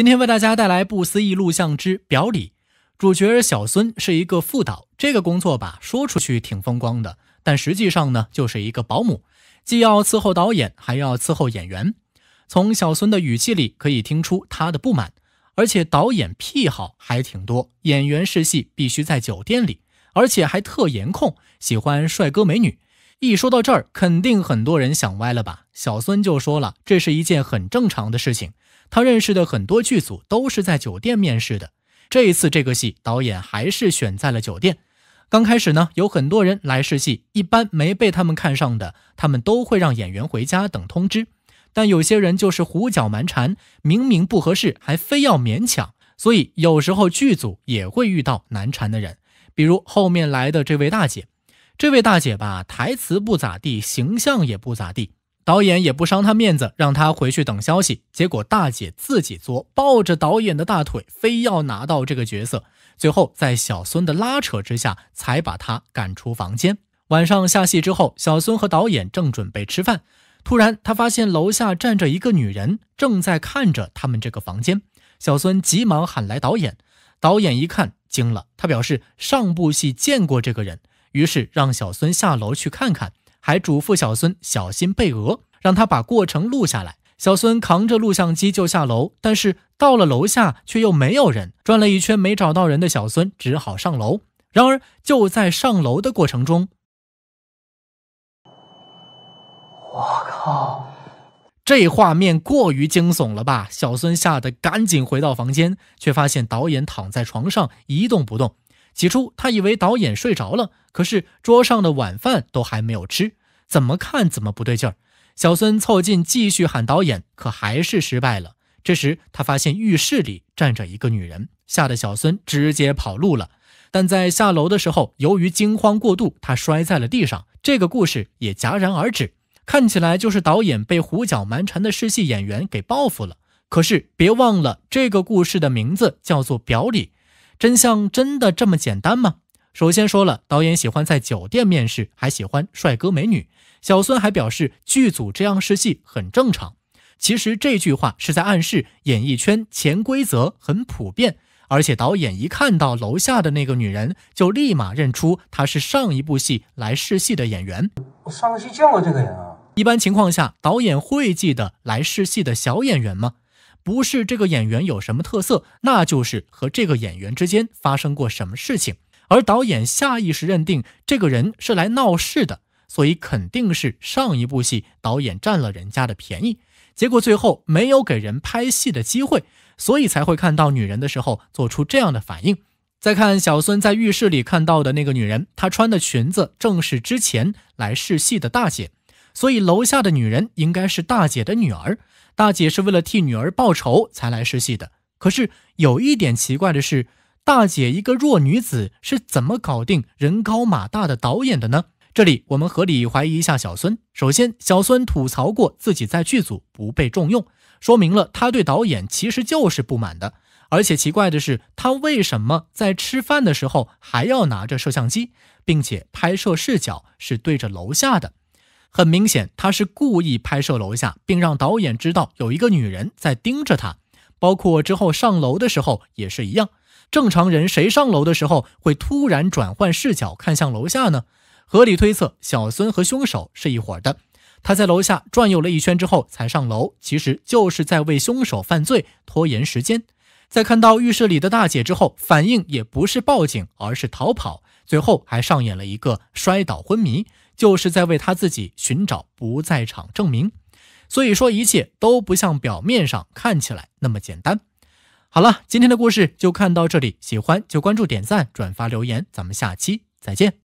今天为大家带来不思议录像之表里。主角小孙是一个副导，这个工作吧说出去挺风光的，但实际上呢就是一个保姆，既要伺候导演，还要伺候演员。从小孙的语气里可以听出他的不满，而且导演癖好还挺多，演员试戏必须在酒店里，而且还特颜控，喜欢帅哥美女。一说到这儿，肯定很多人想歪了吧？小孙就说了，这是一件很正常的事情。他认识的很多剧组都是在酒店面试的，这一次这个戏导演还是选在了酒店。刚开始呢，有很多人来试戏，一般没被他们看上的，他们都会让演员回家等通知。但有些人就是胡搅蛮缠，明明不合适还非要勉强，所以有时候剧组也会遇到难缠的人。比如后面来的这位大姐，这位大姐吧，台词不咋地，形象也不咋地。导演也不伤他面子，让他回去等消息。结果大姐自己作，抱着导演的大腿，非要拿到这个角色。最后在小孙的拉扯之下，才把他赶出房间。晚上下戏之后，小孙和导演正准备吃饭，突然他发现楼下站着一个女人，正在看着他们这个房间。小孙急忙喊来导演，导演一看惊了，他表示上部戏见过这个人，于是让小孙下楼去看看。还嘱咐小孙小心被讹，让他把过程录下来。小孙扛着录像机就下楼，但是到了楼下却又没有人。转了一圈没找到人的小孙只好上楼。然而就在上楼的过程中，我靠，这画面过于惊悚了吧？小孙吓得赶紧回到房间，却发现导演躺在床上一动不动。起初他以为导演睡着了，可是桌上的晚饭都还没有吃，怎么看怎么不对劲儿。小孙凑近继续喊导演，可还是失败了。这时他发现浴室里站着一个女人，吓得小孙直接跑路了。但在下楼的时候，由于惊慌过度，他摔在了地上。这个故事也戛然而止。看起来就是导演被胡搅蛮缠的试戏演员给报复了。可是别忘了，这个故事的名字叫做《表里》。真相真的这么简单吗？首先说了，导演喜欢在酒店面试，还喜欢帅哥美女。小孙还表示，剧组这样试戏很正常。其实这句话是在暗示，演艺圈潜规则很普遍。而且导演一看到楼下的那个女人，就立马认出她是上一部戏来试戏的演员。我上个戏见过这个人啊。一般情况下，导演会记得来试戏的小演员吗？不是这个演员有什么特色，那就是和这个演员之间发生过什么事情。而导演下意识认定这个人是来闹事的，所以肯定是上一部戏导演占了人家的便宜，结果最后没有给人拍戏的机会，所以才会看到女人的时候做出这样的反应。再看小孙在浴室里看到的那个女人，她穿的裙子正是之前来试戏的大姐。所以楼下的女人应该是大姐的女儿，大姐是为了替女儿报仇才来试戏的。可是有一点奇怪的是，大姐一个弱女子是怎么搞定人高马大的导演的呢？这里我们合理怀疑一下小孙。首先，小孙吐槽过自己在剧组不被重用，说明了他对导演其实就是不满的。而且奇怪的是，他为什么在吃饭的时候还要拿着摄像机，并且拍摄视角是对着楼下的？很明显，他是故意拍摄楼下，并让导演知道有一个女人在盯着他。包括之后上楼的时候也是一样。正常人谁上楼的时候会突然转换视角看向楼下呢？合理推测，小孙和凶手是一伙的。他在楼下转悠了一圈之后才上楼，其实就是在为凶手犯罪拖延时间。在看到浴室里的大姐之后，反应也不是报警，而是逃跑，最后还上演了一个摔倒昏迷。就是在为他自己寻找不在场证明，所以说一切都不像表面上看起来那么简单。好了，今天的故事就看到这里，喜欢就关注、点赞、转发、留言，咱们下期再见。